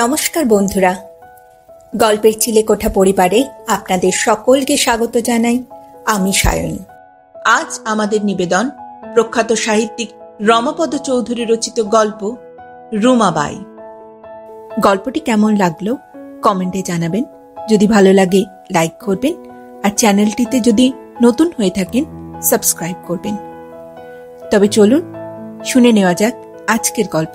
নমস্কার বন্ধুরা গল্পের কোঠা পরিবারে আপনাদের সকলকে স্বাগত জানাই আমি সায়ন আজ আমাদের নিবেদন প্রখ্যাত সাহিত্যিক রমাপদ চৌধুরী রচিত গল্প রুমাবাই গল্পটি কেমন লাগলো কমেন্টে জানাবেন যদি ভালো লাগে লাইক করবেন আর চ্যানেলটিতে যদি নতুন হয়ে থাকেন সাবস্ক্রাইব করবেন তবে চলুন শুনে নেওয়া যাক আজকের গল্প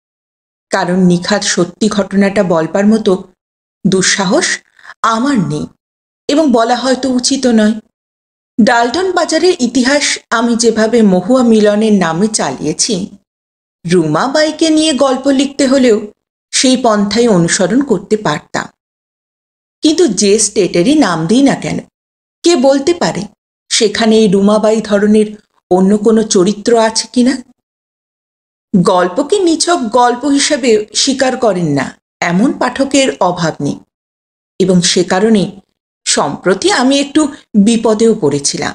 কারণ নিখাত সত্যি ঘটনাটা বলবার মতো দুঃসাহস আমার নেই এবং বলা হয়তো উচিত নয় ডালটন বাজারের ইতিহাস আমি যেভাবে মহুয়া মিলনের নামে চালিয়েছি রুমা বাইকে নিয়ে গল্প লিখতে হলেও সেই পন্থায় অনুসরণ করতে পারতাম কিন্তু যে স্টেটেরই নাম দিই না কেন কে বলতে পারে সেখানে এই রুমাবাই ধরনের অন্য কোনো চরিত্র আছে কিনা গল্পকে নিছক গল্প হিসেবে স্বীকার করেন না এমন পাঠকের অভাব নেই এবং সে কারণে সম্প্রতি আমি একটু বিপদেও পড়েছিলাম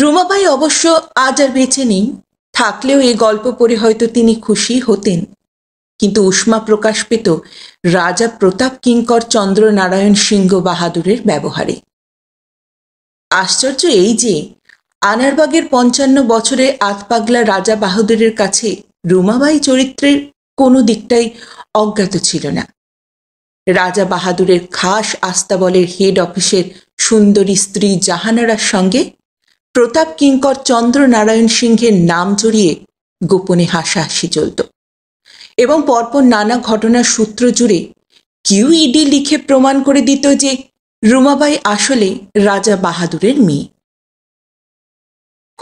রুমাবাই অবশ্য আজ আর বেঁচে নেই থাকলেও এই গল্প পড়ে হয়তো তিনি খুশি হতেন কিন্তু উষ্মা প্রকাশ পেত রাজা প্রতাপ কিঙ্কর চন্দ্রনারায়ণ সিংহ বাহাদুরের ব্যবহারে আশ্চর্য এই যে আনারবাগের পঞ্চান্ন বছরে আতপাগলা রাজা বাহাদুরের কাছে রুমাবাই চরিত্রের কোনো দিকটাই অজ্ঞাত ছিল না রাজা বাহাদুরের খাস আস্তাবলের হেড অফিসের সুন্দরী স্ত্রী জাহানারার সঙ্গে প্রতাপ কিঙ্কর চন্দ্রনারায়ণ সিংহের নাম জড়িয়ে গোপনে হাসাহাসি চলত এবং পরপর নানা ঘটনার সূত্র জুড়ে কিউইডি লিখে প্রমাণ করে দিত যে রুমাবাই আসলে রাজা বাহাদুরের মেয়ে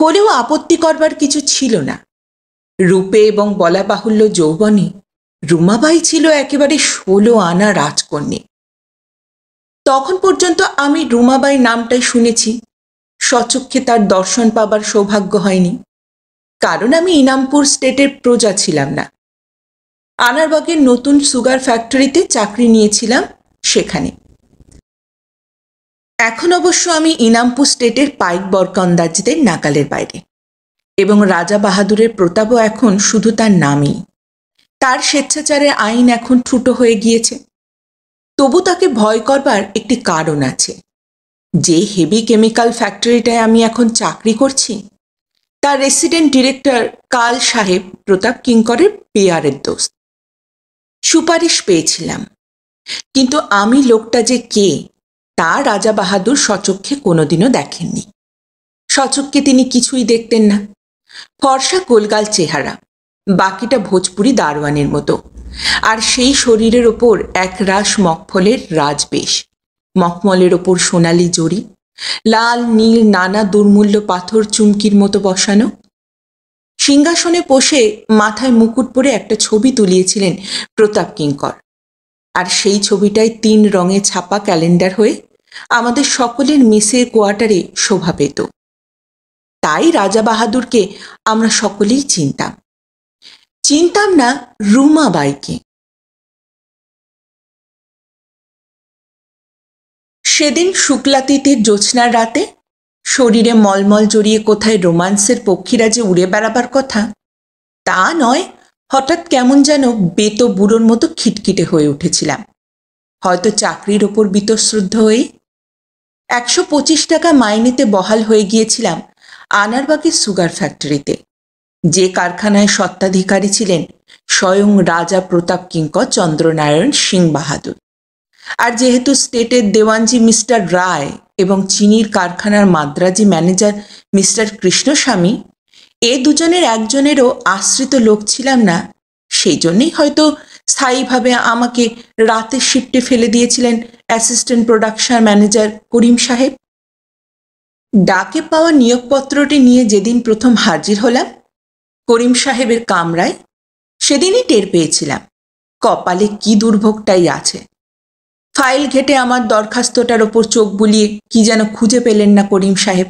হলেও আপত্তি করবার কিছু ছিল না রূপে এবং বলা বাহুল্য যৌবনে রুমাবাই ছিল একেবারে ষোলো আনা রাজকন্যী তখন পর্যন্ত আমি রুমাবাই নামটাই শুনেছি সচক্ষে তার দর্শন পাবার সৌভাগ্য হয়নি কারণ আমি ইনামপুর স্টেটের প্রজা ছিলাম না আনারবাগের নতুন সুগার ফ্যাক্টরিতে চাকরি নিয়েছিলাম সেখানে এখন অবশ্য আমি ইনামপুর স্টেটের পাইক বরকন্দাজদের নাকালের বাইরে এবং রাজা বাহাদুরের প্রতাপও এখন শুধু তার নামই তার স্বেচ্ছাচারে আইন এখন ঠুটো হয়ে গিয়েছে তবু তাকে ভয় করবার একটি কারণ আছে যে হেভি কেমিক্যাল ফ্যাক্টরিটায় আমি এখন চাকরি করছি তার রেসিডেন্ট ডিরেক্টর কাল সাহেব প্রতাপ কিঙ্করের পেয়ারের দোস্ত সুপারিশ পেয়েছিলাম কিন্তু আমি লোকটা যে কে তা রাজা বাহাদুর সচক্ষে কোনোদিনও দেখেননি সচক্ষে তিনি কিছুই দেখতেন না ফর্সা গোলগাল চেহারা বাকিটা ভোজপুরি দারোয়ানের মতো আর সেই শরীরের ওপর এক রাস মকফলের রাজবেশ মকমলের ওপর সোনালি জড়ি লাল নীল নানা দুর্মূল্য পাথর চুমকির মতো বসানো সিংহাসনে বসে মাথায় মুকুট পরে একটা ছবি তুলিয়েছিলেন প্রতাপ কিঙ্কর আর সেই ছবিটায় তিন রঙে ছাপা ক্যালেন্ডার হয়ে আমাদের সকলের মেসের কোয়ার্টারে শোভা পেত তাই রাজা বাহাদুরকে আমরা সকলেই চিনতাম চিনতাম না রুমাবাইকে সেদিন শুক্লাতীতের জ্যোৎস্নার রাতে শরীরে মলমল জড়িয়ে কোথায় রোমান্সের পক্ষীরা যে উড়ে বেড়াবার কথা তা নয় হঠাৎ কেমন যেন বেতো বুড়োর মতো খিটখিটে হয়ে উঠেছিলাম হয়তো চাকরির ওপর বিতশ্রদ্ধ হয়ে একশো পঁচিশ টাকা মাইনেতে বহাল হয়ে গিয়েছিলাম আনারবাগের সুগার ফ্যাক্টরিতে যে কারখানায় সত্ত্বাধিকারী ছিলেন স্বয়ং রাজা প্রতাপ কিঙ্কর চন্দ্রনারায়ণ সিং বাহাদুর আর যেহেতু স্টেটের দেওয়ানজি মিস্টার রায় এবং চিনির কারখানার মাদ্রাজি ম্যানেজার মিস্টার কৃষ্ণস্বামী এ দুজনের একজনেরও আশ্রিত লোক ছিলাম না সেই জন্যেই হয়তো স্থায়ীভাবে আমাকে রাতের শিফটে ফেলে দিয়েছিলেন অ্যাসিস্ট্যান্ট প্রোডাকশন ম্যানেজার করিম সাহেব ডাকে পাওয়া নিয়োগপত্রটি নিয়ে যেদিন প্রথম হাজির হলাম করিম সাহেবের কামরায় সেদিনই টের পেয়েছিলাম কপালে কি দুর্ভোগটাই আছে ফাইল ঘেটে আমার দরখাস্তটার ওপর চোখ বুলিয়ে কি যেন খুঁজে পেলেন না করিম সাহেব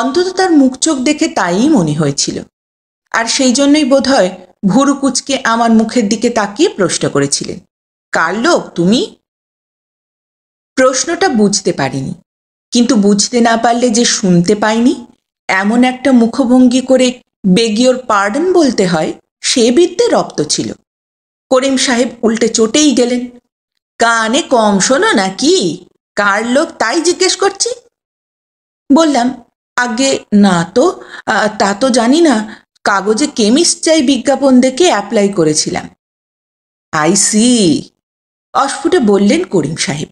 অন্তত তার মুখ চোখ দেখে তাই মনে হয়েছিল আর সেই জন্যই বোধ হয় ভুরুকুচকে আমার মুখের দিকে তাকিয়ে প্রশ্ন করেছিলেন কার লোক তুমি প্রশ্নটা বুঝতে পারিনি কিন্তু বুঝতে না পারলে যে শুনতে পাইনি এমন একটা মুখভঙ্গি করে বেগিওর পার্ডন বলতে হয় সে বিদ্যে রপ্ত ছিল করিম সাহেব উল্টে চটেই গেলেন কানে কম শোনো নাকি কার লোক তাই জিজ্ঞেস করছি বললাম আগে না তো তা তো জানি না কাগজে কেমিস্ট চাই বিজ্ঞাপন দেখে অ্যাপ্লাই করেছিলাম আই সি অস্ফুটে বললেন করিম সাহেব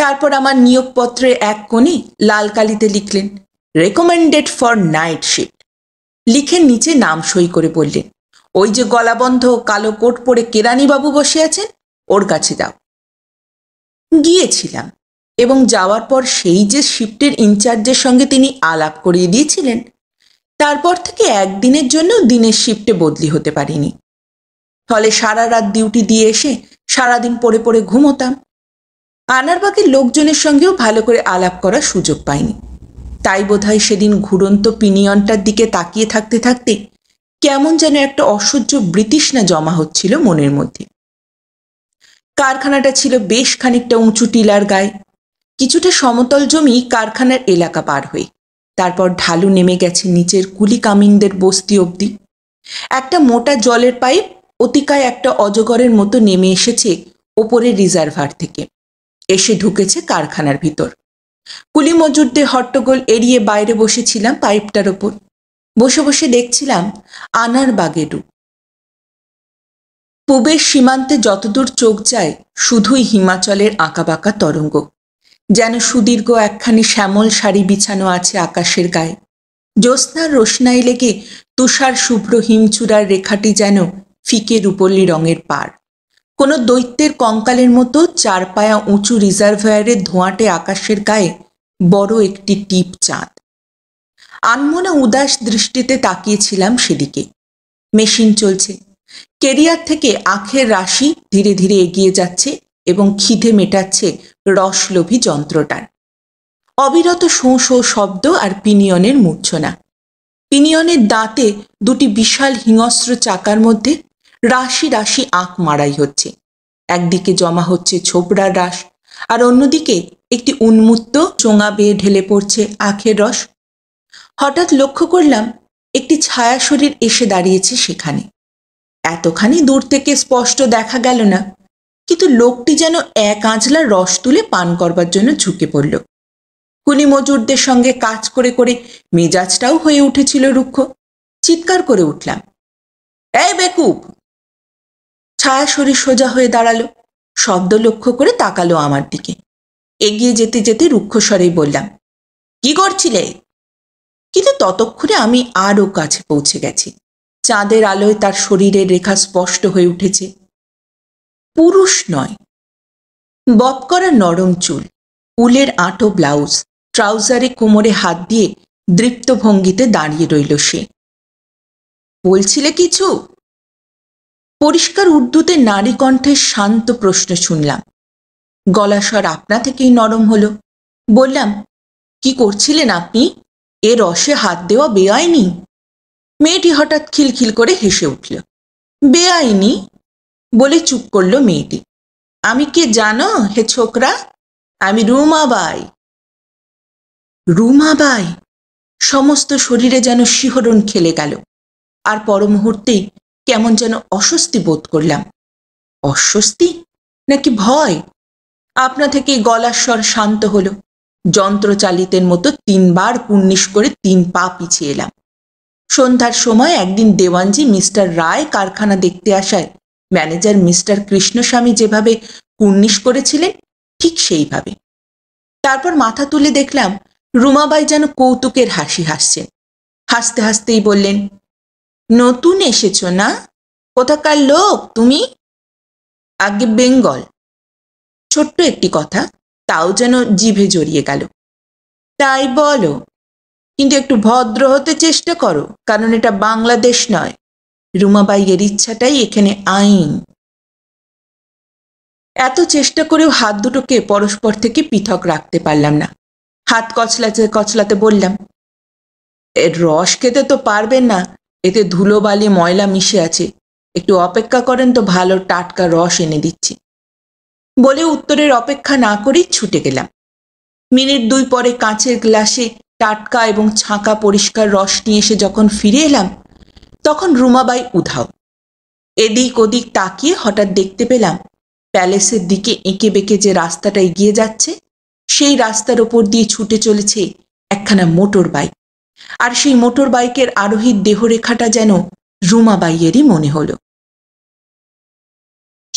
তারপর আমার নিয়োগপত্রে এক কোণে লাল কালিতে লিখলেন রেকমেন্ডেড ফর নাইট শিফট লিখে নিচে নাম সই করে বললেন ওই যে গলাবন্ধ কালো কোট পরে কেরানিবাবু বসে আছেন ওর কাছে দাও গিয়েছিলাম এবং যাওয়ার পর সেই যে শিফটের ইনচার্জের সঙ্গে তিনি আলাপ করিয়ে দিয়েছিলেন তারপর থেকে একদিনের জন্য দিনের শিফটে বদলি হতে পারিনি ফলে সারা রাত ডিউটি দিয়ে এসে সারাদিন পরে পরে ঘুমোতাম আনারবাগের লোকজনের সঙ্গেও ভালো করে আলাপ করার সুযোগ পাইনি তাই বোধহয় সেদিন ঘুরন্ত পিনিয়নটার দিকে তাকিয়ে থাকতে থাকতে কেমন যেন একটা অসহ্য বৃতৃষ্ণা জমা হচ্ছিল মনের মধ্যে কারখানাটা ছিল বেশ খানিকটা উঁচু টিলার গায়ে কিছুটা সমতল জমি কারখানার এলাকা পার হয়ে তারপর ঢালু নেমে গেছে নিচের কুলি কামিনদের বস্তি অবধি একটা মোটা জলের পাইপ অতিকায় একটা অজগরের মতো নেমে এসেছে ওপরের রিজার্ভার থেকে এসে ঢুকেছে কারখানার ভিতর কুলি মজুরদের হট্টগোল এড়িয়ে বাইরে বসেছিলাম পাইপটার ওপর বসে বসে দেখছিলাম আনার বাগেডু পূবের সীমান্তে যতদূর চোখ যায় শুধুই হিমাচলের আঁকাবাঁকা তরঙ্গ যেন সুদীর্ঘ একখানি শ্যামল শাড়ি বিছানো আছে আকাশের গায়ে জ্যোৎস্নার রোশনাই লেগে তুষার শুভ্র হিমচূড়ার রেখাটি যেন ফিকে রূপলি রঙের পার কোনো দৈত্যের কঙ্কালের মতো চার পায়া উঁচু রিজার্ভয়ারের ধোঁয়াটে আকাশের গায়ে বড় একটি টিপ চাঁদ আনমোনা উদাস দৃষ্টিতে তাকিয়েছিলাম সেদিকে মেশিন চলছে কেরিয়ার থেকে আখের রাশি ধীরে ধীরে এগিয়ে যাচ্ছে এবং খিদে মেটাচ্ছে রসলোভী যন্ত্রটার অবিরত শোঁ শোঁ শব্দ আর পিনিয়নের মূর্ছনা পিনিয়নের দাঁতে দুটি বিশাল হিংস্র চাকার মধ্যে রাশি রাশি আঁক মারাই হচ্ছে একদিকে জমা হচ্ছে ছোবড়ার রাস আর অন্যদিকে একটি উন্মুক্ত চোঙা বেয়ে ঢেলে পড়ছে আখের রস হঠাৎ লক্ষ্য করলাম একটি ছায়া শরীর এসে দাঁড়িয়েছে সেখানে এতখানি দূর থেকে স্পষ্ট দেখা গেল না কিন্তু লোকটি যেন এক আঁচলা রস তুলে পান করবার জন্য ঝুঁকে পড়ল কুনি মজুরদের সঙ্গে কাজ করে করে মেজাজটাও হয়ে উঠেছিল রুক্ষ চিৎকার করে উঠলাম এই বেকুব ছায়া শরীর সোজা হয়ে দাঁড়ালো শব্দ লক্ষ্য করে তাকালো আমার দিকে এগিয়ে যেতে যেতে রুক্ষ স্বরেই বললাম কি করছিলে কিন্তু ততক্ষণে আমি আরও কাছে পৌঁছে গেছি চাঁদের আলোয় তার শরীরের রেখা স্পষ্ট হয়ে উঠেছে পুরুষ নয় বপ করা নরম চুল উলের আঁটো ব্লাউজ ট্রাউজারে কোমরে হাত দিয়ে দৃপ্ত ভঙ্গিতে দাঁড়িয়ে রইল সে বলছিলে কিছু পরিষ্কার উর্দুতে নারী কণ্ঠের শান্ত প্রশ্ন শুনলাম গলাস্বর আপনা থেকেই নরম হলো বললাম কি করছিলেন আপনি এ রসে হাত দেওয়া বেআইনি মেয়েটি হঠাৎ খিলখিল করে হেসে উঠল বেআইনি বলে চুপ করলো মেয়েটি আমি কে জানো হে ছোকরা আমি রুমাবাই রুমাবাই সমস্ত শরীরে যেন শিহরণ খেলে গেল আর পর মুহূর্তেই কেমন যেন অস্বস্তি বোধ করলাম অস্বস্তি নাকি ভয় আপনা থেকে গলার স্বর শান্ত হলো যন্ত্রচালিতের মতো তিনবার কুর্নিশ করে তিন পা পিছিয়ে এলাম সন্ধ্যার সময় একদিন দেওয়ানজি মিস্টার রায় কারখানা দেখতে আসায় ম্যানেজার মিস্টার কৃষ্ণস্বামী যেভাবে কুর্নিশ করেছিলেন ঠিক সেইভাবে তারপর মাথা তুলে দেখলাম রুমাবাই যেন কৌতুকের হাসি হাসছেন হাসতে হাসতেই বললেন নতুন এসেছ না কোথাকার লোক তুমি আগে বেঙ্গল ছোট্ট একটি কথা তাও যেন জিভে জড়িয়ে গেল তাই বলো কিন্তু একটু ভদ্র হতে চেষ্টা করো কারণ এটা বাংলাদেশ নয় রুমাবাইয়ের ইচ্ছাটাই এখানে আইন এত চেষ্টা করেও হাত দুটোকে পরস্পর থেকে পৃথক রাখতে পারলাম না হাত কচলাতে কচলাতে বললাম এর রস খেতে তো পারবেন না এতে ধুলো বালি ময়লা মিশে আছে একটু অপেক্ষা করেন তো ভালো টাটকা রস এনে দিচ্ছি বলে উত্তরের অপেক্ষা না করেই ছুটে গেলাম মিনিট দুই পরে কাঁচের গ্লাসে টাটকা এবং ছাঁকা পরিষ্কার রস নিয়ে এসে যখন ফিরে এলাম তখন রুমাবাই উধাও এদিক ওদিক তাকিয়ে হঠাৎ দেখতে পেলাম প্যালেসের দিকে এঁকে বেঁকে যে রাস্তাটা এগিয়ে যাচ্ছে সেই রাস্তার ওপর দিয়ে ছুটে চলেছে একখানা মোটর বাইক আর সেই মোটর বাইকের আরোহীর দেহরেখাটা যেন রুমাবাইয়েরই মনে হল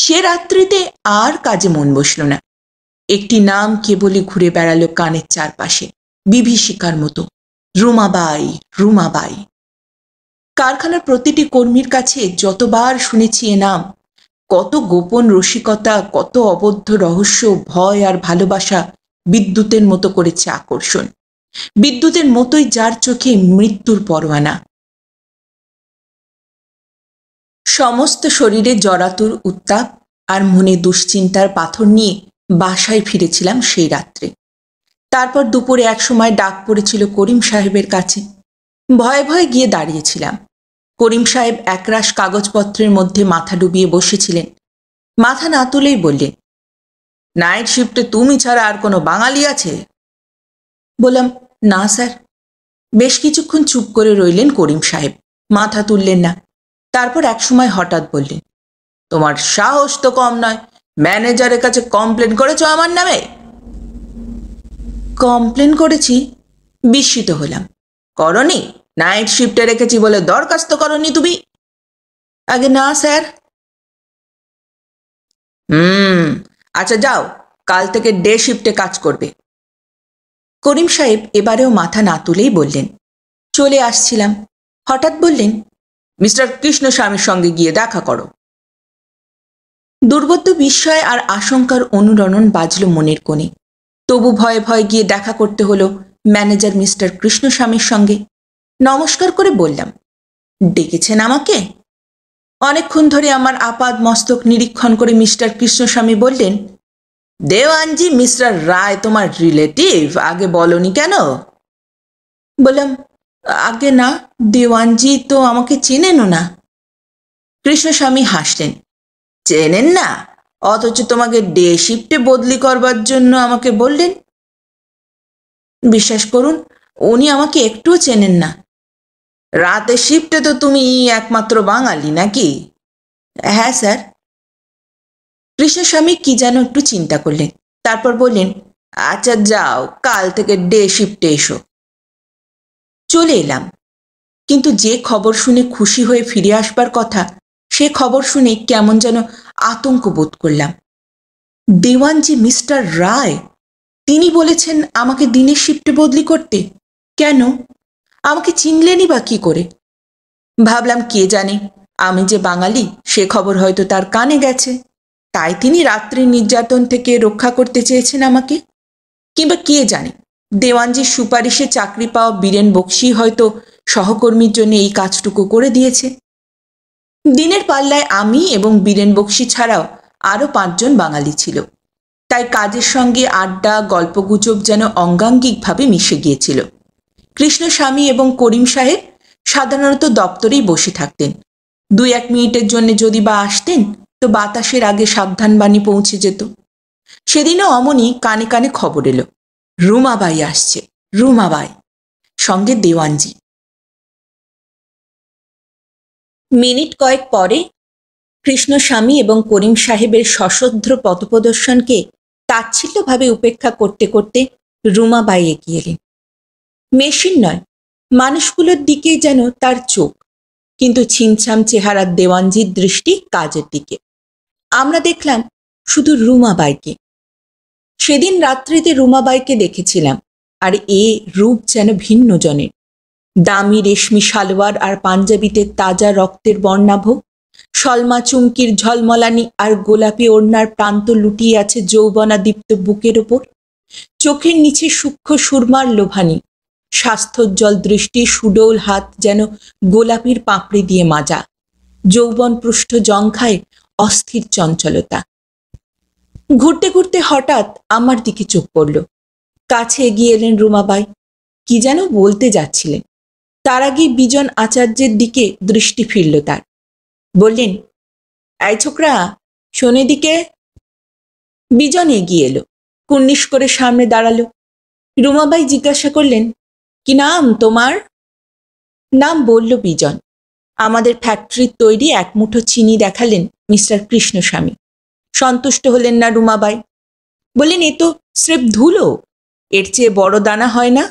সে রাত্রিতে আর কাজে মন বসল না একটি নাম কেবলই ঘুরে বেড়ালো কানের চারপাশে বিভীষিকার মতো রুমাবাই রুমাবাই কারখানার প্রতিটি কর্মীর কাছে যতবার শুনেছি এ নাম কত গোপন রসিকতা কত অবদ্ধ রহস্য ভয় আর ভালোবাসা বিদ্যুতের মতো করেছে আকর্ষণ বিদ্যুতের মতোই যার চোখে মৃত্যুর পরোয়ানা সমস্ত শরীরে জরাতুর উত্তাপ আর মনে দুশ্চিন্তার পাথর নিয়ে বাসায় ফিরেছিলাম সেই রাত্রে তারপর দুপুরে এক সময় ডাক পড়েছিল করিম সাহেবের কাছে ভয়ে ভয়ে গিয়ে দাঁড়িয়েছিলাম করিম সাহেব একরাশ কাগজপত্রের মধ্যে মাথা ডুবিয়ে বসেছিলেন মাথা না তুলেই বললেন নাইট শিফটে তুমি ছাড়া আর কোনো বাঙালি আছে বললাম না স্যার বেশ কিছুক্ষণ চুপ করে রইলেন করিম সাহেব মাথা তুললেন না তারপর একসময় হঠাৎ বললেন তোমার সাহস তো কম নয় ম্যানেজারের কাছে কমপ্লেন করেছ আমার নামে কমপ্লেন করেছি বিস্মিত হলাম করনি নাইট শিফটে রেখেছি বলে দরখাস্ত করনি তুমি আগে না স্যার হুম আচ্ছা যাও কাল থেকে ডে শিফটে কাজ করবে করিম সাহেব এবারেও মাথা না তুলেই বললেন চলে আসছিলাম হঠাৎ বললেন মিস্টার কৃষ্ণ স্বামীর সঙ্গে গিয়ে দেখা করো দুর্গত বিস্ময় আর আশঙ্কার অনুরণন বাজল মনের কোণে তবু ভয়ে ভয়ে গিয়ে দেখা করতে হলো ম্যানেজার মিস্টার কৃষ্ণস্বামীর সঙ্গে নমস্কার করে বললাম ডেকেছেন আমাকে অনেকক্ষণ ধরে আমার আপাদ মস্তক নিরীক্ষণ করে মিস্টার কৃষ্ণস্বামী বললেন দেওয়ানজি মিস্টার রায় তোমার রিলেটিভ আগে বলনি কেন বললাম আগে না দেওয়ানজি তো আমাকে চেনেনও না কৃষ্ণস্বামী হাসলেন চেনেন না অথচ তোমাকে ডে শিফটে বদলি করবার জন্য আমাকে বললেন বিশ্বাস করুন উনি আমাকে একটুও চেনেন না রাতে শিফটে তো তুমি একমাত্র বাঙালি নাকি হ্যাঁ স্যার কৃষ্ণস্বামী কি যেন একটু চিন্তা করলেন তারপর বললেন আচ্ছা যাও কাল থেকে ডে শিফটে এসো চলে এলাম কিন্তু যে খবর শুনে খুশি হয়ে ফিরে আসবার কথা সে খবর শুনে কেমন যেন আতঙ্ক বোধ করলাম দেওয়ান যে মিস্টার রায় তিনি বলেছেন আমাকে দিনের শিফটে বদলি করতে কেন আমাকে চিনলেনি বা কি করে ভাবলাম কে জানে আমি যে বাঙালি সে খবর হয়তো তার কানে গেছে তাই তিনি রাত্রি নির্যাতন থেকে রক্ষা করতে চেয়েছেন আমাকে কিংবা কে জানে দেওয়ানজির সুপারিশে চাকরি পাওয়া বীরেন বক্সি হয়তো সহকর্মীর জন্য এই কাজটুকু করে দিয়েছে দিনের পাল্লায় আমি এবং বীরেন বক্সি ছাড়াও আরও পাঁচজন বাঙালি ছিল তাই কাজের সঙ্গে আড্ডা গল্পগুজব যেন অঙ্গাঙ্গিকভাবে মিশে গিয়েছিল কৃষ্ণস্বামী এবং করিম সাহেব সাধারণত দপ্তরেই বসে থাকতেন দুই এক মিনিটের জন্য যদি বা আসতেন তো বাতাসের আগে সাবধান বাণী পৌঁছে যেত সেদিনও অমনি কানে কানে খবর এলো রুমাবাই আসছে রুমাবাই সঙ্গে দেওয়ানজি মিনিট কয়েক পরে কৃষ্ণস্বামী এবং করিম সাহেবের সশ্রদ্র পথপ্রদর্শনকে তাচ্ছিল্যভাবে উপেক্ষা করতে করতে রুমাবাই এগিয়ে এলেন মেশিন নয় মানুষগুলোর দিকে যেন তার চোখ কিন্তু ছিমছাম চেহারার দেওয়ানজির দৃষ্টি কাজের দিকে আমরা দেখলাম শুধু রুমাবাইকে সেদিন রাত্রিতে রুমাবাইকে দেখেছিলাম আর এ রূপ যেন ভিন্ন জনের দামি রেশমি সালোয়ার আর পাঞ্জাবিতে তাজা রক্তের বর্ণাভ সলমা চুমকির ঝলমলানি আর গোলাপি ওড়নার প্রান্ত লুটিয়ে আছে যৌবনাদীপ্ত বুকের ওপর চোখের নিচে সূক্ষ্ম সুরমার লোভানি স্বাস্থ্যোজ্জ্বল দৃষ্টি সুডৌল হাত যেন গোলাপির পাঁপড়ি দিয়ে মাজা যৌবন পৃষ্ঠ জঙ্ঘায় অস্থির চঞ্চলতা ঘুরতে ঘুরতে হঠাৎ আমার দিকে চোখ পড়ল কাছে এগিয়ে এলেন রুমাবাই কি যেন বলতে যাচ্ছিলেন তার আগে বিজন আচার্যের দিকে দৃষ্টি ফিরল তার বললেন এই ছোকরা শোনে দিকে বিজন এগিয়ে এলো কুন্নিশ করে সামনে দাঁড়ালো রুমাবাই জিজ্ঞাসা করলেন কি নাম তোমার নাম বলল বিজন আমাদের ফ্যাক্টরির তৈরি এক মুঠো চিনি দেখালেন মিস্টার কৃষ্ণস্বামী সন্তুষ্ট হলেন না রুমাবাই বললেন এ তো স্রেফ ধুলো এর চেয়ে বড় দানা হয় না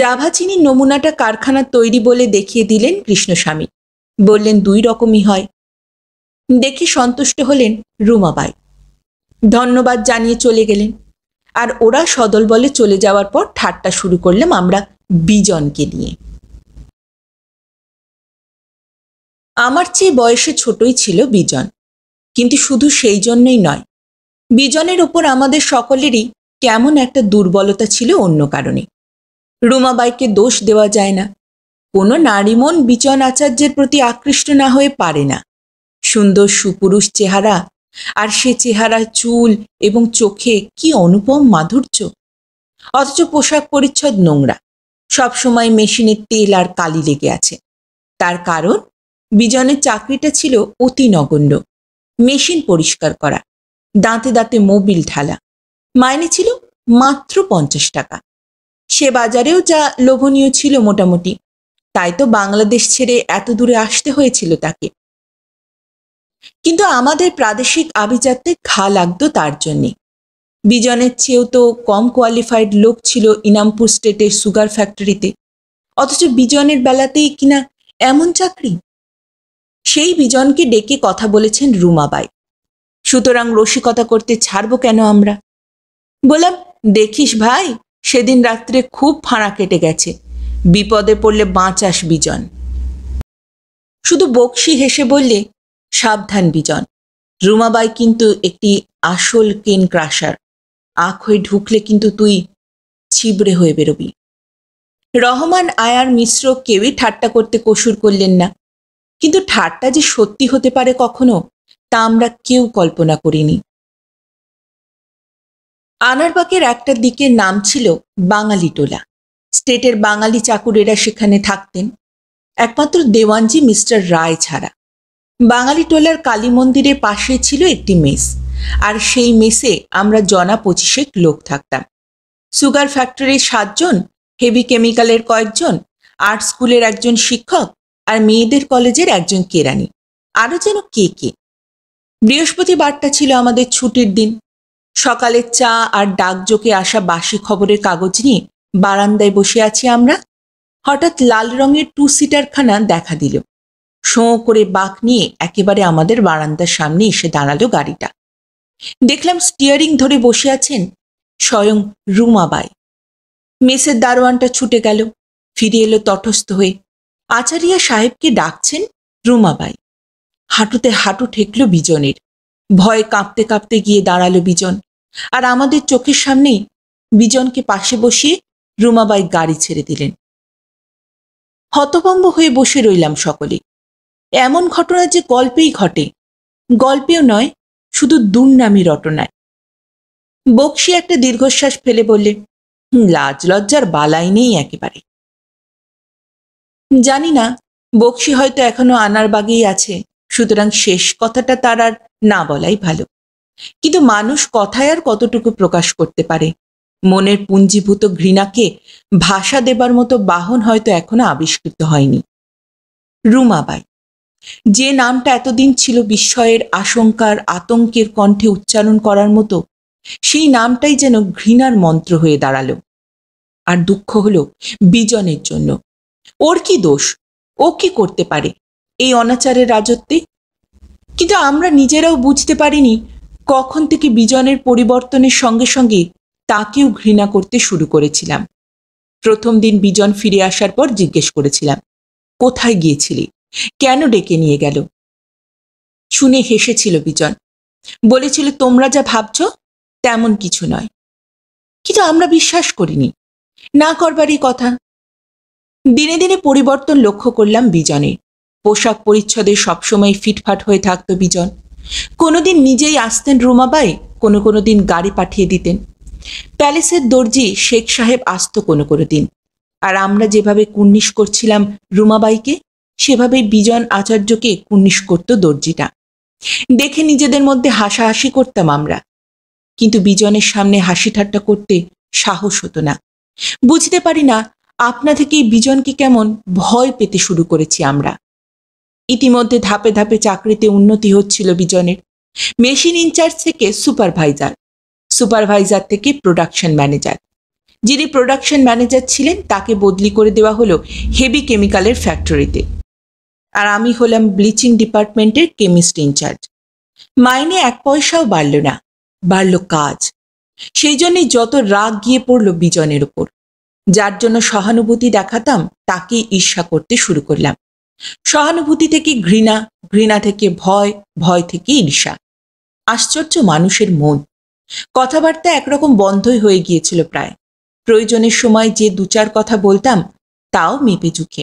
জাভা চিনির নমুনাটা কারখানা তৈরি বলে দেখিয়ে দিলেন কৃষ্ণস্বামী বললেন দুই রকমই হয় দেখে সন্তুষ্ট হলেন রুমাবাই ধন্যবাদ জানিয়ে চলে গেলেন আর ওরা সদল বলে চলে যাওয়ার পর ঠাট্টা শুরু করলাম আমরা বিজনকে নিয়ে আমার চেয়ে বয়সে ছোটই ছিল বিজন কিন্তু শুধু সেই জন্যই নয় বিজনের ওপর আমাদের সকলেরই কেমন একটা দুর্বলতা ছিল অন্য কারণে রুমাবাইকে দোষ দেওয়া যায় না কোনো নারী মন বিজন আচার্যের প্রতি আকৃষ্ট না হয়ে পারে না সুন্দর সুপুরুষ চেহারা আর সে চেহারা চুল এবং চোখে কি অনুপম মাধুর্য অথচ পোশাক পরিচ্ছদ নোংরা সবসময় মেশিনে তেল আর কালি লেগে আছে তার কারণ বিজনের চাকরিটা ছিল অতি নগণ্য মেশিন পরিষ্কার করা দাঁতে দাঁতে মোবিল ঢালা মাইনে ছিল মাত্র পঞ্চাশ টাকা সে বাজারেও যা লোভনীয় ছিল মোটামুটি তাই তো বাংলাদেশ ছেড়ে এত দূরে আসতে হয়েছিল তাকে কিন্তু আমাদের প্রাদেশিক আভিজাত্যে ঘা লাগতো তার জন্যে বিজনের চেয়েও তো কম কোয়ালিফাইড লোক ছিল ইনামপুর স্টেটের সুগার ফ্যাক্টরিতে অথচ বিজনের বেলাতেই কিনা এমন চাকরি সেই বিজনকে ডেকে কথা বলেছেন রুমাবাই সুতরাং রসিকতা করতে ছাড়বো কেন আমরা বললাম দেখিস ভাই সেদিন রাত্রে খুব ফাঁড়া কেটে গেছে বিপদে পড়লে বাঁচাস বিজন শুধু বক্সি হেসে বললে সাবধান বিজন রুমাবাই কিন্তু একটি আসল কেন ক্রাশার আখ হয়ে ঢুকলে কিন্তু তুই ছিবড়ে হয়ে বেরোবি রহমান আয়ার মিশ্র কেউই ঠাট্টা করতে কসুর করলেন না কিন্তু ঠাট্টা যে সত্যি হতে পারে কখনো তা আমরা কেউ কল্পনা করিনি আনারবাগের একটা দিকে নাম ছিল বাঙালি টোলা স্টেটের বাঙালি চাকুরেরা সেখানে থাকতেন একমাত্র দেওয়ানজি মিস্টার রায় ছাড়া বাঙালিটোলার কালী মন্দিরের পাশে ছিল একটি মেস আর সেই মেসে আমরা জনা পঁচিশেক লোক থাকতাম সুগার ফ্যাক্টরির সাতজন হেভি কেমিক্যালের কয়েকজন আর্ট স্কুলের একজন শিক্ষক আর মেয়েদের কলেজের একজন কেরানি আরও যেন কে কে বৃহস্পতিবারটা ছিল আমাদের ছুটির দিন সকালের চা আর ডাকজোকে আসা বাসি খবরের কাগজ নিয়ে বারান্দায় বসে আছি আমরা হঠাৎ লাল রঙের টু সিটারখানা দেখা দিল শো করে বাঁক নিয়ে একেবারে আমাদের বারান্দার সামনে এসে দাঁড়ালো গাড়িটা দেখলাম স্টিয়ারিং ধরে বসে আছেন স্বয়ং রুমাবাই মেসের দারোয়ানটা ছুটে গেল ফিরে এলো তটস্থ হয়ে আচারিয়া সাহেবকে ডাকছেন রুমাবাই হাঁটুতে হাঁটু ঠেকল বিজনের ভয়ে কাঁপতে কাঁপতে গিয়ে দাঁড়ালো বিজন আর আমাদের চোখের সামনেই বিজনকে পাশে বসিয়ে রুমাবাই গাড়ি ছেড়ে দিলেন হতভম্ব হয়ে বসে রইলাম সকলে এমন ঘটনা যে গল্পেই ঘটে গল্পেও নয় শুধু দুর্নামী রটনায় বক্সি একটা দীর্ঘশ্বাস ফেলে বললে লাজ লজ্জার বালাই নেই একেবারে জানি না বক্সি হয়তো এখনো আনার বাগেই আছে সুতরাং শেষ কথাটা তার আর না বলাই ভালো কিন্তু মানুষ কথায় আর কতটুকু প্রকাশ করতে পারে মনের পুঞ্জীভূত ঘৃণাকে ভাষা দেবার মতো বাহন হয়তো এখনো আবিষ্কৃত হয়নি রুমাবাই যে নামটা এতদিন ছিল বিস্ময়ের আশঙ্কার আতঙ্কের কণ্ঠে উচ্চারণ করার মতো সেই নামটাই যেন ঘৃণার মন্ত্র হয়ে দাঁড়ালো আর দুঃখ হলো বিজনের জন্য ওর কি দোষ ও কি করতে পারে এই অনাচারের রাজত্বে কিন্তু আমরা নিজেরাও বুঝতে পারিনি কখন থেকে বিজনের পরিবর্তনের সঙ্গে সঙ্গে তাকেও ঘৃণা করতে শুরু করেছিলাম প্রথম দিন বিজন ফিরে আসার পর জিজ্ঞেস করেছিলাম কোথায় গিয়েছিলি কেন ডেকে নিয়ে গেল শুনে হেসেছিল বিজন বলেছিল তোমরা যা ভাবছ তেমন কিছু নয় কিন্তু আমরা বিশ্বাস করিনি না করবারই কথা দিনে দিনে পরিবর্তন লক্ষ্য করলাম বিজনের পোশাক পরিচ্ছদে সবসময় ফিটফাট হয়ে থাকতো বিজন কোনোদিন নিজেই আসতেন রুমাবাই কোনো কোনো দিন গাড়ি পাঠিয়ে দিতেন প্যালেসের দর্জি শেখ সাহেব আসতো কোনো কোনো দিন আর আমরা যেভাবে কুর্নিশ করছিলাম রুমাবাইকে সেভাবেই বিজন আচার্যকে কুর্নিশ করত দর্জিটা দেখে নিজেদের মধ্যে হাসাহাসি করতাম আমরা কিন্তু বিজনের সামনে হাসি ঠাট্টা করতে সাহস হতো না বুঝতে পারি না আপনা থেকেই বিজনকে কেমন ভয় পেতে শুরু করেছি আমরা ইতিমধ্যে ধাপে ধাপে চাকরিতে উন্নতি হচ্ছিল বিজনের মেশিন ইনচার্জ থেকে সুপারভাইজার সুপারভাইজার থেকে প্রোডাকশন ম্যানেজার যিনি প্রোডাকশন ম্যানেজার ছিলেন তাকে বদলি করে দেওয়া হলো হেভি কেমিক্যালের ফ্যাক্টরিতে আর আমি হলাম ব্লিচিং ডিপার্টমেন্টের কেমিস্ট ইনচার্জ মাইনে এক পয়সাও বাড়ল না বাড়ল কাজ সেই জন্যে যত রাগ গিয়ে পড়ল বিজনের ওপর যার জন্য সহানুভূতি দেখাতাম তাকে ঈর্ষা করতে শুরু করলাম সহানুভূতি থেকে ঘৃণা ঘৃণা থেকে ভয় ভয় থেকে ঈর্ষা আশ্চর্য মানুষের মন কথাবার্তা একরকম বন্ধই হয়ে গিয়েছিল প্রায় প্রয়োজনের সময় যে দু চার কথা বলতাম তাও মেপে ঝুঁকে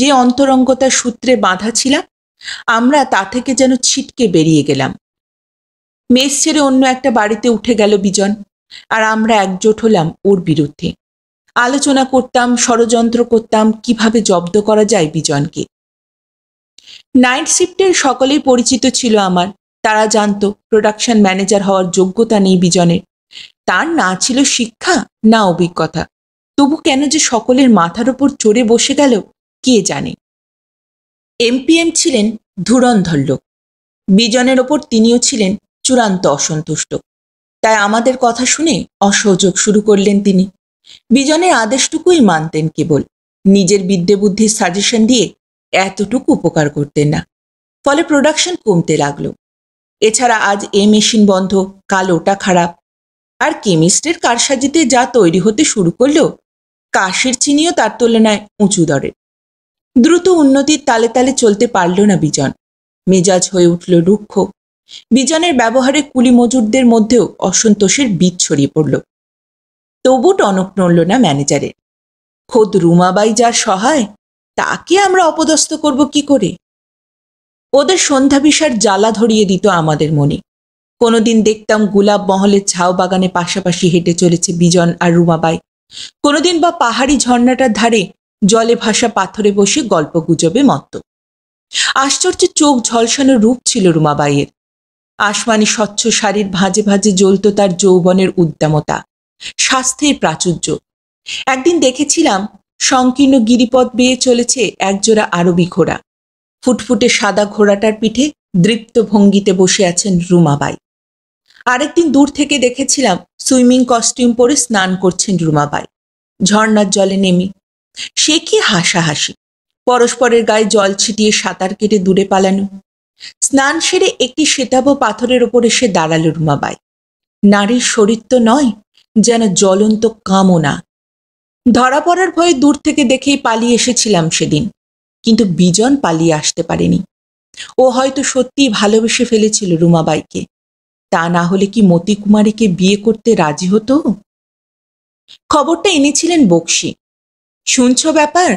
যে অন্তরঙ্গতা সূত্রে বাঁধা ছিলাম আমরা তা থেকে যেন ছিটকে বেরিয়ে গেলাম মেস ছেড়ে অন্য একটা বাড়িতে উঠে গেল বিজন আর আমরা একজোট হলাম ওর বিরুদ্ধে আলোচনা করতাম ষড়যন্ত্র করতাম কিভাবে জব্দ করা যায় বিজনকে নাইট শিফটের সকলেই পরিচিত ছিল আমার তারা জানতো প্রোডাকশন ম্যানেজার হওয়ার যোগ্যতা নেই বিজনের তার না ছিল শিক্ষা না অভিজ্ঞতা তবু কেন যে সকলের মাথার ওপর চড়ে বসে গেল কে জানে এমপিএম ছিলেন ধুরন্ধর লোক বিজনের ওপর তিনিও ছিলেন চূড়ান্ত অসন্তুষ্ট তাই আমাদের কথা শুনে অসহযোগ শুরু করলেন তিনি বিজনের আদেশটুকুই মানতেন কেবল নিজের বিদ্যে বুদ্ধির সাজেশন দিয়ে এতটুকু উপকার করতেন না ফলে প্রোডাকশন কমতে লাগলো এছাড়া আজ এ মেশিন বন্ধ কাল ওটা খারাপ আর কেমিস্টের কারসাজিতে যা তৈরি হতে শুরু করলেও কাশির চিনিও তার তুলনায় উঁচু দরের দ্রুত উন্নতির তালে তালে চলতে পারল না বিজন মেজাজ হয়ে উঠল রুক্ষ বিজনের ব্যবহারে কুলি মজুরদের মধ্যেও অসন্তোষের বীজ ছড়িয়ে পড়ল তবু টনক নড়ল না ম্যানেজারের খোদ রুমাবাই যার সহায় তাকে আমরা অপদস্থ করব কি করে ওদের সন্ধ্যাবিষার জ্বালা ধরিয়ে দিত আমাদের মনে কোনোদিন দেখতাম গুলাব মহলের ছাও বাগানে পাশাপাশি হেঁটে চলেছে বিজন আর রুমাবাই কোনোদিন বা পাহাড়ি ঝর্ণাটার ধারে জলে ভাসা পাথরে বসে গল্প গুজবে মত্ত আশ্চর্য চোখ ঝলসানো রূপ ছিল রুমাবাইয়ের আসমানি স্বচ্ছ শাড়ির ভাঁজে ভাঁজে জ্বলত তার যৌবনের উদ্দামতা স্বাস্থ্যের প্রাচুর্য একদিন দেখেছিলাম সংকীর্ণ গিরিপথ বেয়ে চলেছে একজোড়া আরবি ঘোড়া ফুটফুটে সাদা ঘোড়াটার পিঠে দৃপ্ত ভঙ্গিতে বসে আছেন রুমাবাই আরেকদিন দূর থেকে দেখেছিলাম সুইমিং কস্টিউম পরে স্নান করছেন রুমাবাই ঝর্নার জলে নেমে সে কি হাসাহাসি পরস্পরের গায়ে জল ছিটিয়ে সাঁতার কেটে দূরে পালানো স্নান সেরে একটি শ্বেতাভ পাথরের ওপর এসে দাঁড়ালো রুমাবাই নারীর শরীর তো নয় যেন জ্বলন্ত কামনা ধরা পড়ার ভয়ে দূর থেকে দেখেই পালিয়ে এসেছিলাম সেদিন কিন্তু বিজন পালিয়ে আসতে পারেনি ও হয়তো সত্যিই ভালোবেসে ফেলেছিল রুমাবাইকে তা না হলে কি মতি কুমারীকে বিয়ে করতে রাজি হতো খবরটা এনেছিলেন বক্সি শুনছ ব্যাপার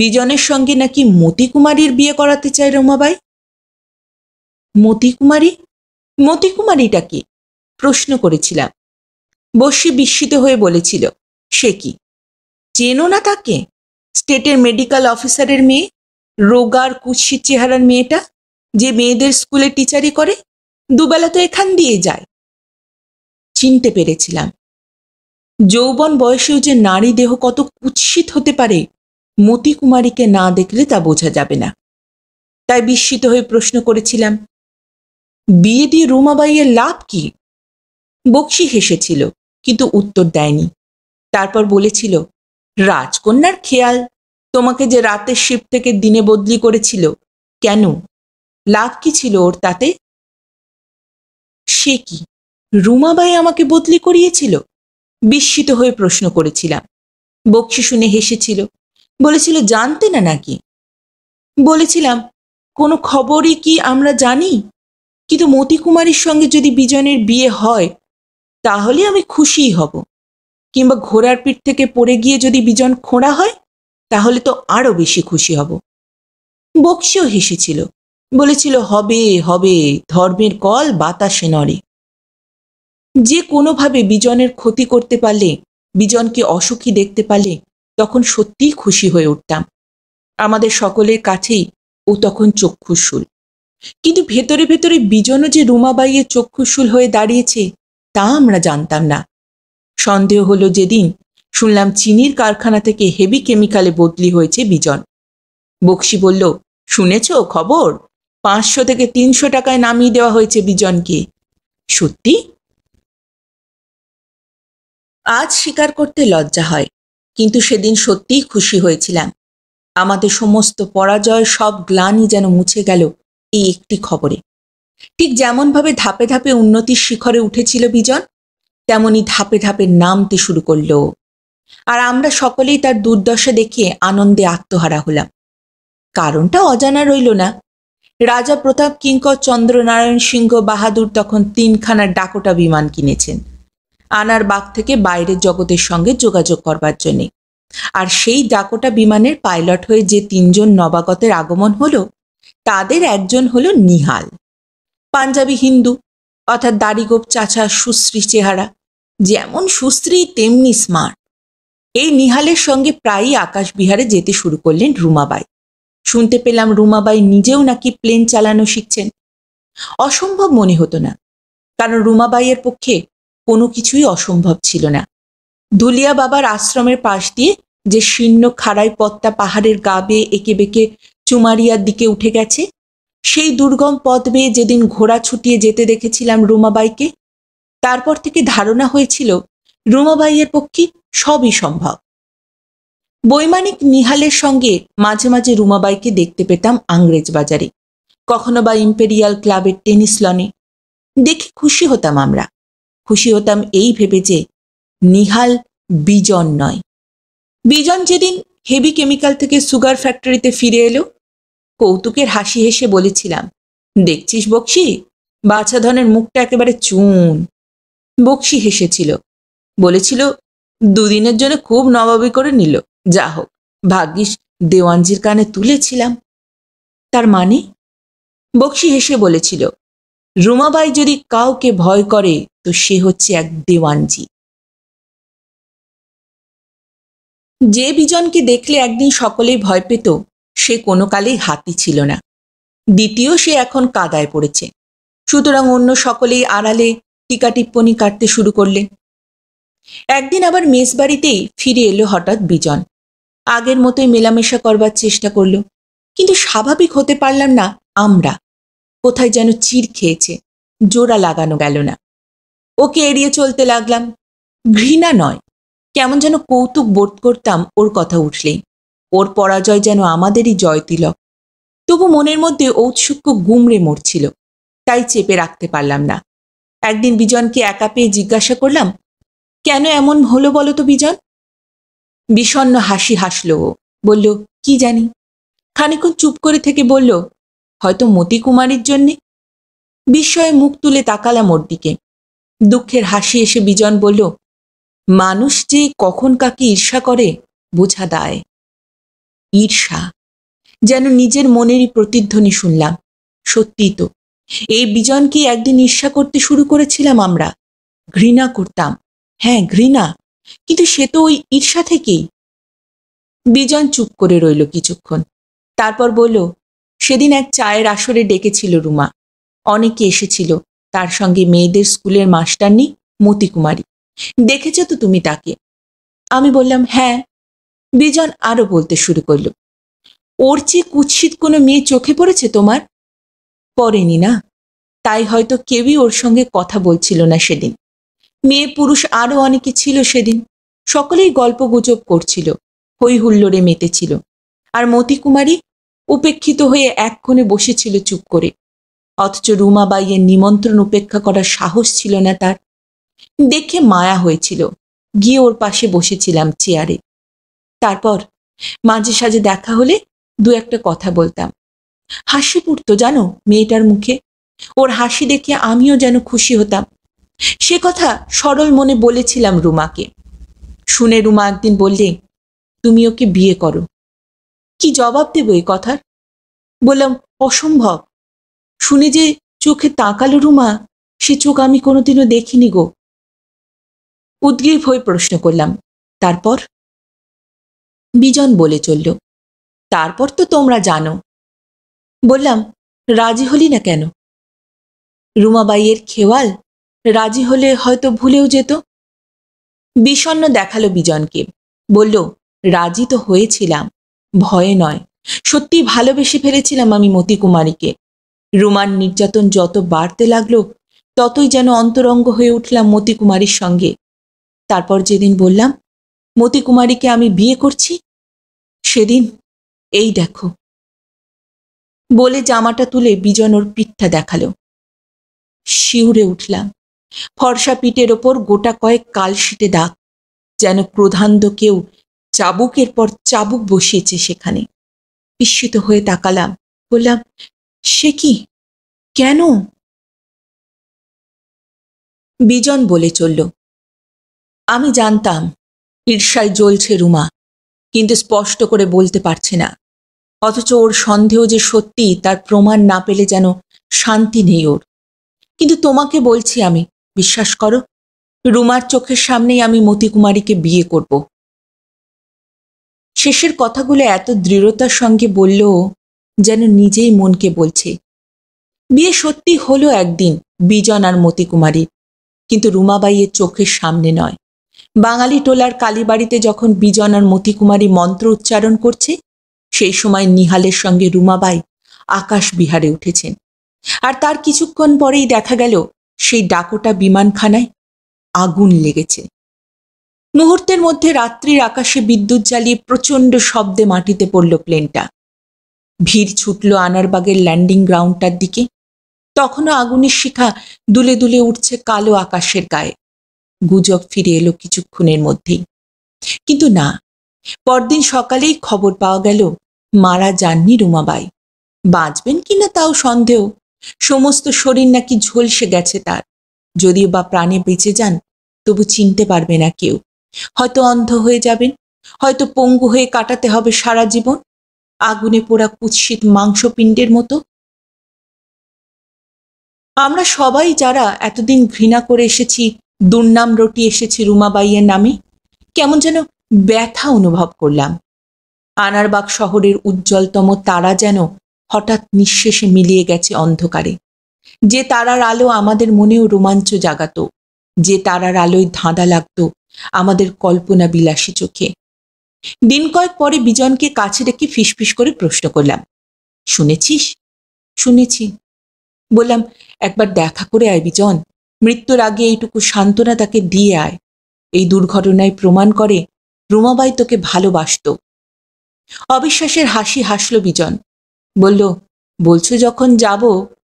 বিজনের সঙ্গে নাকি মতিকুমারীর বিয়ে করাতে চায় রমাবাই মতিকুমারী কুমারীটা কি প্রশ্ন করেছিলাম বসে বিস্মিত হয়ে বলেছিল সে কি চেনো না তাকে স্টেটের মেডিকেল অফিসারের মেয়ে রোগার কুৎসিত চেহারার মেয়েটা যে মেয়েদের স্কুলে টিচারি করে দুবেলা তো এখান দিয়ে যায় চিনতে পেরেছিলাম যৌবন বয়সেও যে নারী দেহ কত কুৎসিত হতে পারে মতি কুমারীকে না দেখলে তা বোঝা যাবে না তাই বিস্মিত হয়ে প্রশ্ন করেছিলাম বিয়ে দিয়ে রুমাবাইয়ের লাভ কি বক্সি হেসেছিল কিন্তু উত্তর দেয়নি তারপর বলেছিল রাজকন্যার খেয়াল তোমাকে যে রাতের শিব থেকে দিনে বদলি করেছিল কেন লাভ কি ছিল ওর তাতে সে কি রুমাবাই আমাকে বদলি করিয়েছিল বিস্মিত হয়ে প্রশ্ন করেছিলাম বক্সি শুনে হেসেছিল বলেছিল জানতে না নাকি বলেছিলাম কোনো খবরই কি আমরা জানি কিন্তু মতিকুমারীর সঙ্গে যদি বিজনের বিয়ে হয় তাহলে আমি খুশিই হব কিংবা ঘোড়ার পিঠ থেকে পড়ে গিয়ে যদি বিজন খোঁড়া হয় তাহলে তো আরও বেশি খুশি হব বক্সিও হেসেছিল বলেছিল হবে হবে ধর্মের কল বাতাসে নড়ে যে কোনোভাবে বিজনের ক্ষতি করতে পারলে বিজনকে অসুখী দেখতে পারলে তখন সত্যিই খুশি হয়ে উঠতাম আমাদের সকলের কাছেই ও তখন চক্ষুশুল কিন্তু ভেতরে ভেতরে বিজনও যে রুমাবাইয়ের চক্ষুশুল হয়ে দাঁড়িয়েছে তা আমরা জানতাম না সন্দেহ হলো যেদিন শুনলাম চিনির কারখানা থেকে হেভি কেমিক্যালে বদলি হয়েছে বিজন বক্সি বলল শুনেছ খবর পাঁচশো থেকে তিনশো টাকায় নামিয়ে দেওয়া হয়েছে বিজনকে সত্যি আজ স্বীকার করতে লজ্জা হয় কিন্তু সেদিন সত্যিই খুশি হয়েছিলাম আমাদের সমস্ত পরাজয় সব গ্লানি যেন মুছে গেল এই একটি খবরে ঠিক যেমনভাবে ধাপে ধাপে উন্নতির শিখরে উঠেছিল বিজন তেমনি ধাপে ধাপে নামতে শুরু করল আর আমরা সকলেই তার দুর্দশা দেখে আনন্দে আত্মহারা হলাম কারণটা অজানা রইল না রাজা প্রতাপ কিঙ্কর চন্দ্রনারায়ণ সিংহ বাহাদুর তখন তিনখানা ডাকোটা বিমান কিনেছেন আনার বাঘ থেকে বাইরের জগতের সঙ্গে যোগাযোগ করবার জন্যে আর সেই ডাকোটা বিমানের পাইলট হয়ে যে তিনজন নবাগতের আগমন হলো তাদের একজন হলো নিহাল পাঞ্জাবি হিন্দু অর্থাৎ দাড়িগোপ চাচা সুশ্রী চেহারা যেমন সুশ্রী তেমনি স্মার্ট এই নিহালের সঙ্গে প্রায়ই আকাশ বিহারে যেতে শুরু করলেন রুমাবাই শুনতে পেলাম রুমাবাই নিজেও নাকি প্লেন চালানো শিখছেন অসম্ভব মনে হতো না কারণ রুমাবাইয়ের পক্ষে কোনো কিছুই অসম্ভব ছিল না দুলিয়া বাবার আশ্রমের পাশ দিয়ে যে শীর্ণ খাড়াই পথটা পাহাড়ের গা বেয়ে এঁকে বেঁকে চুমারিয়ার দিকে উঠে গেছে সেই দুর্গম পথ বেয়ে যেদিন ঘোড়া ছুটিয়ে যেতে দেখেছিলাম রুমাবাইকে তারপর থেকে ধারণা হয়েছিল রুমাবাইয়ের পক্ষে সবই সম্ভব বৈমানিক নিহালের সঙ্গে মাঝে মাঝে রুমাবাইকে দেখতে পেতাম আংরেজ বাজারে কখনো বা ইম্পেরিয়াল ক্লাবের টেনিস লনে দেখে খুশি হতাম আমরা খুশি হতাম এই ভেবে যে নিহাল বিজন নয় বিজন যেদিন হেভি কেমিক্যাল থেকে সুগার ফ্যাক্টরিতে ফিরে এলো কৌতুকের হাসি হেসে বলেছিলাম দেখছিস বক্সি বাছাধনের মুখটা একেবারে চুন বক্সি হেসেছিল বলেছিল দুদিনের জন্য খুব নবাবি করে নিল যা হোক ভাগ্যিস দেওয়ানজির কানে তুলেছিলাম তার মানে বক্সি হেসে বলেছিল রুমাবাই যদি কাউকে ভয় করে তো সে হচ্ছে এক দেওয়ানজি যে বিজনকে দেখলে একদিন সকলেই ভয় পেত সে কোনো কালেই হাতি ছিল না দ্বিতীয় সে এখন কাদায় পড়েছে সুতরাং অন্য সকলেই আড়ালে টিকা টিপ্পনি কাটতে শুরু করলে একদিন আবার মেজবাড়িতেই ফিরে এলো হঠাৎ বিজন আগের মতোই মেলামেশা করবার চেষ্টা করল কিন্তু স্বাভাবিক হতে পারলাম না আমরা কোথায় যেন চির খেয়েছে জোড়া লাগানো গেল না ওকে এড়িয়ে চলতে লাগলাম ঘৃণা নয় কেমন যেন কৌতুক বোধ করতাম ওর কথা উঠলেই ওর পরাজয় যেন আমাদেরই জয় তিলক তবু মনের মধ্যে ঔৎসুক্য গুমড়ে মরছিল তাই চেপে রাখতে পারলাম না একদিন বিজনকে একা পেয়ে জিজ্ঞাসা করলাম কেন এমন হলো বলো তো বিজন বিষণ্ন হাসি হাসল ও বলল কি জানি খানিক্ষণ চুপ করে থেকে বলল হয়তো মতি কুমারীর জন্যে বিস্ময়ে মুখ তুলে তাকালাম ওর দিকে দুঃখের হাসি এসে বিজন বলল মানুষ যে কখন কাকে ঈর্ষা করে বোঝা দায় ঈর্ষা যেন নিজের মনেরই প্রতিধ্বনি শুনলাম সত্যি তো এই বিজনকে একদিন ঈর্ষা করতে শুরু করেছিলাম আমরা ঘৃণা করতাম হ্যাঁ ঘৃণা কিন্তু সে তো ওই ঈর্ষা থেকেই বিজন চুপ করে রইল কিছুক্ষণ তারপর বলল সেদিন এক চায়ের আসরে ডেকেছিল রুমা অনেকে এসেছিল তার সঙ্গে মেয়েদের স্কুলের মাস্টারনি মতিকুমারী দেখেছ তো তুমি তাকে আমি বললাম হ্যাঁ বিজন আরও বলতে শুরু করল ওর চেয়ে কুৎসিত কোনো মেয়ে চোখে পড়েছে তোমার পড়েনি না তাই হয়তো কেউই ওর সঙ্গে কথা বলছিল না সেদিন মেয়ে পুরুষ আরও অনেকে ছিল সেদিন সকলেই গল্প গুজব করছিল হৈ হুল্লোড়ে মেতেছিল আর মতিকুমারী উপেক্ষিত হয়ে এক কোণে বসেছিল চুপ করে অথচ রুমাবাইয়ের নিমন্ত্রণ উপেক্ষা করার সাহস ছিল না তার দেখে মায়া হয়েছিল গিয়ে ওর পাশে বসেছিলাম চেয়ারে তারপর মাঝে সাঝে দেখা হলে দু একটা কথা বলতাম হাসি পুড়তো জানো মেয়েটার মুখে ওর হাসি দেখে আমিও যেন খুশি হতাম সে কথা সরল মনে বলেছিলাম রুমাকে শুনে রুমা একদিন বললে তুমি ওকে বিয়ে করো কি জবাব দেব এই কথার বললাম অসম্ভব শুনে যে চোখে তাকালো রুমা সে চোখ আমি কোনোদিনও দেখিনি গো উদ্গ্রীব হয়ে প্রশ্ন করলাম তারপর বিজন বলে চলল তারপর তো তোমরা জানো বললাম রাজি হলি না কেন রুমাবাইয়ের খেওয়াল রাজি হলে হয়তো ভুলেও যেত বিষণ্ন দেখালো বিজনকে বলল রাজি তো হয়েছিলাম ভয়ে নয় সত্যি ভালোবেসে ফেলেছিলাম আমি মতি কুমারীকে রুমার নির্যাতন যত বাড়তে লাগলো ততই যেন অন্তরঙ্গ হয়ে উঠলাম মতিকুমারীর সঙ্গে তারপর যেদিন বললাম মতিকুমারীকে আমি বিয়ে করছি সেদিন এই দেখো বলে জামাটা তুলে বিজন ওর পিঠটা দেখালো শিউরে উঠলাম ফর্সা পিঠের ওপর গোটা কয়েক কালশিটে দাগ যেন ক্রোধান্ধ কেউ চাবুকের পর চাবুক বসিয়েছে সেখানে বিস্মিত হয়ে তাকালাম বললাম সে কি কেন বিজন বলে চলল আমি জানতাম ঈর্ষায় জ্বলছে রুমা কিন্তু স্পষ্ট করে বলতে পারছে না অথচ ওর সন্দেহ যে সত্যি তার প্রমাণ না পেলে যেন শান্তি নেই ওর কিন্তু তোমাকে বলছি আমি বিশ্বাস করো রুমার চোখের সামনেই আমি মতিকুমারীকে বিয়ে করব শেষের কথাগুলো এত দৃঢ়তার সঙ্গে বললেও যেন নিজেই মনকে বলছে বিয়ে সত্যি হলো একদিন বিজন আর মতিকুমারীর কিন্তু রুমাবাইয়ের চোখের সামনে নয় বাঙালি টোলার কালীবাড়িতে যখন বিজন আর মতিকুমারী মন্ত্র উচ্চারণ করছে সেই সময় নিহালের সঙ্গে রুমাবাই আকাশ বিহারে উঠেছেন আর তার কিছুক্ষণ পরেই দেখা গেল সেই ডাকোটা বিমানখানায় আগুন লেগেছে মুহূর্তের মধ্যে রাত্রির আকাশে বিদ্যুৎ জ্বালিয়ে প্রচণ্ড শব্দে মাটিতে পড়ল প্লেনটা ভিড় ছুটল আনারবাগের ল্যান্ডিং গ্রাউন্ডটার দিকে তখনও আগুনের শিখা দুলে দুলে উঠছে কালো আকাশের গায়ে গুজব ফিরে এলো কিছুক্ষণের মধ্যেই কিন্তু না পরদিন সকালেই খবর পাওয়া গেল মারা যাননি রুমাবাই বাঁচবেন কিনা তাও সন্দেহ সমস্ত শরীর নাকি ঝলসে গেছে তার যদিও বা প্রাণে বেঁচে যান তবু চিনতে পারবে না কেউ হয়তো অন্ধ হয়ে যাবেন হয়তো পঙ্গু হয়ে কাটাতে হবে সারা জীবন আগুনে পোড়া কুৎসিত মাংসপিণ্ডের মতো আমরা সবাই যারা এতদিন ঘৃণা করে এসেছি দুর্নাম রটি এসেছি রুমাবাইয়ের নামে কেমন যেন ব্যথা অনুভব করলাম আনারবাগ শহরের উজ্জ্বলতম তারা যেন হঠাৎ নিঃশেষে মিলিয়ে গেছে অন্ধকারে যে তারার আলো আমাদের মনেও রোমাঞ্চ জাগাত যে তারার আলোয় ধাঁধা লাগত আমাদের কল্পনা বিলাসী চোখে দিন কয়েক পরে বিজনকে কাছে ডেকে ফিসফিস করে প্রশ্ন করলাম শুনেছিস শুনেছি বললাম একবার দেখা করে আয় বিজন মৃত্যুর আগে এইটুকু সান্ত্বনা তাকে দিয়ে আয় এই দুর্ঘটনায় প্রমাণ করে রুমাবাই তোকে ভালোবাসত অবিশ্বাসের হাসি হাসল বিজন বলল বলছো যখন যাব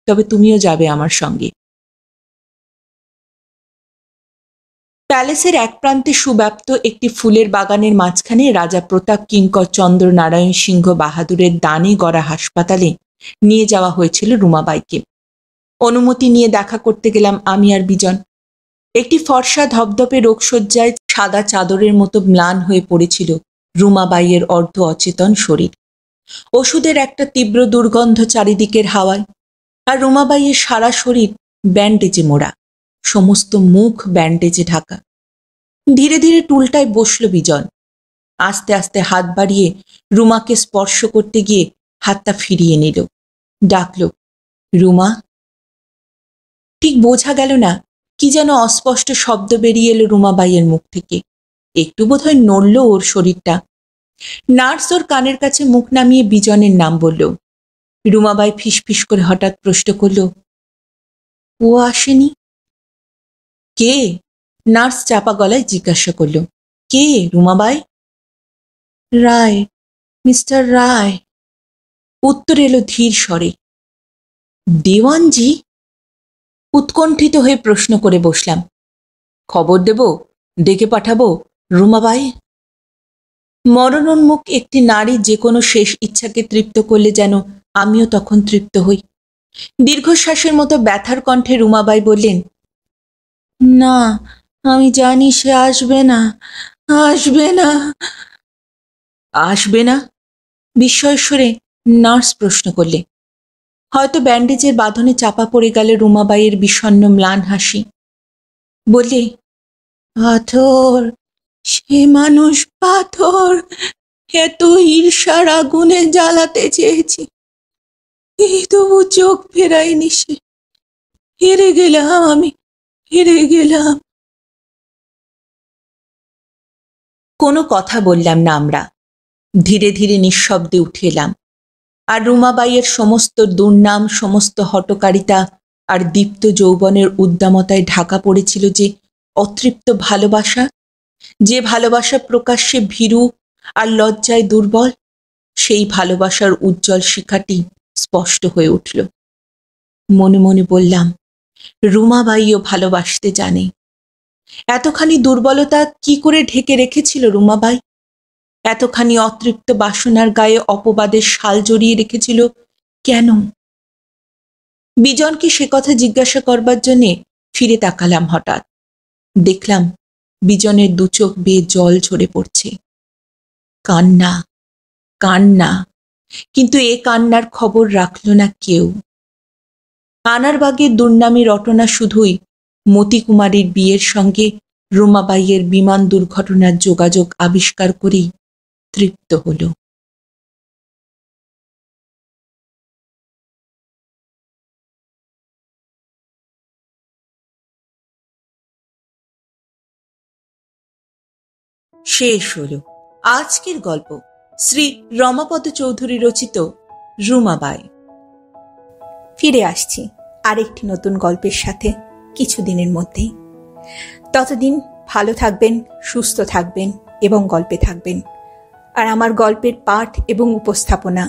তবে তুমিও যাবে আমার সঙ্গে প্যালেসের এক প্রান্তে সুব্যাপ্ত একটি ফুলের বাগানের মাঝখানে রাজা প্রতাপ কিঙ্কর চন্দ্র নারায়ণ সিংহ বাহাদুরের দানে গড়া হাসপাতালে নিয়ে যাওয়া হয়েছিল রুমাবাইকে অনুমতি নিয়ে দেখা করতে গেলাম আমি আর বিজন একটি ফর্সা ধপধপে রোগশয্যায় সাদা চাদরের মতো ম্লান হয়ে পড়েছিল রুমাবাইয়ের অর্ধ অচেতন শরীর ওষুধের একটা তীব্র দুর্গন্ধ চারিদিকের হাওয়ায় আর রুমাবাইয়ের সারা শরীর ব্যান্ডেজে মোড়া সমস্ত মুখ ব্যান্ডেজে ঢাকা ধীরে ধীরে টুলটায় বসল বিজন আস্তে আস্তে হাত বাড়িয়ে রুমাকে স্পর্শ করতে গিয়ে হাতটা ফিরিয়ে নিল ডাকল রুমা ঠিক বোঝা গেল না কি যেন অস্পষ্ট শব্দ বেরিয়ে এলো রুমাবাইয়ের মুখ থেকে একটু বোধহয় নড়ল ওর শরীরটা নার্স ওর কানের কাছে মুখ নামিয়ে বিজনের নাম বলল রুমাবাই ফিস ফিস করে হঠাৎ প্রশ্ন করল ও আসেনি কে নার্স চাপা গলায় জিজ্ঞাসা করল কে রুমাবাই রায় মিস্টার রায় উত্তর এলো ধীর স্বরে দেওয়ানজি উৎকণ্ঠিত হয়ে প্রশ্ন করে বসলাম খবর দেব ডেকে পাঠাবো রুমাবাই মরণোন্মুখ একটি নারী যে কোনো শেষ ইচ্ছাকে তৃপ্ত করলে যেন আমিও তখন তৃপ্ত হই দীর্ঘশ্বাসের মতো ব্যথার কণ্ঠে রুমাবাই বললেন না আমি জানি সে আসবে না আসবে না আসবে না বিস্ময় নার্স প্রশ্ন করলে হয়তো ব্যান্ডেজের বাঁধনে চাপা পড়ে গেল রুমাবাইয়ের বিষণ্ন ম্লান হাসি বললে পাথর সে মানুষ পাথর এত ঈর্ষার আগুনে জ্বালাতে চেয়েছি এই তবু চোখ ফেরাইনি সে হেরে গেলাম আমি হেরে গেলাম কোনো কথা বললাম না আমরা ধীরে ধীরে নিঃশব্দে উঠে এলাম আর রুমাবাইয়ের সমস্ত দুর্নাম সমস্ত হটকারিতা আর দীপ্ত যৌবনের উদ্দামতায় ঢাকা পড়েছিল যে অতৃপ্ত ভালোবাসা যে ভালোবাসা প্রকাশ্যে ভীরু আর লজ্জায় দুর্বল সেই ভালোবাসার উজ্জ্বল শিখাটি স্পষ্ট হয়ে উঠল মনে মনে বললাম রুমাবাইও ভালোবাসতে জানে এতখানি দুর্বলতা কি করে ঢেকে রেখেছিল রুমাবাই এতখানি অতৃপ্ত বাসনার গায়ে অপবাদের শাল জড়িয়ে রেখেছিল কেন বিজনকে সে কথা জিজ্ঞাসা করবার জন্যে ফিরে তাকালাম হঠাৎ দেখলাম বিজনের দুচোখ বেয়ে জল ঝরে পড়ছে কান্না কান্না কিন্তু এ কান্নার খবর রাখল না কেউ আনারবাগের দুর্নামী রটনা শুধুই মতিকুমারীর বিয়ের সঙ্গে রোমাবাইয়ের বিমান দুর্ঘটনার যোগাযোগ আবিষ্কার করেই তৃপ্ত হল শেষ হল আজকের গল্প শ্রী রমাপদ চৌধুরী রচিত রুমাবাই ফিরে আসছি আরেকটি নতুন গল্পের সাথে কিছুদিনের মধ্যেই ততদিন ভালো থাকবেন সুস্থ থাকবেন এবং গল্পে থাকবেন আর আমার গল্পের পাঠ এবং উপস্থাপনা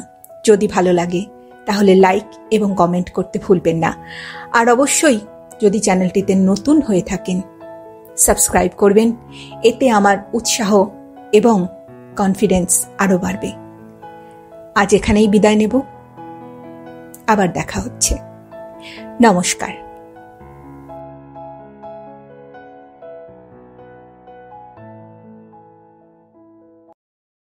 যদি ভালো লাগে তাহলে লাইক এবং কমেন্ট করতে ভুলবেন না আর অবশ্যই যদি চ্যানেলটিতে নতুন হয়ে থাকেন সাবস্ক্রাইব করবেন এতে আমার উৎসাহ এবং কনফিডেন্স আরও বাড়বে আজ এখানেই বিদায় নেব আবার দেখা হচ্ছে নমস্কার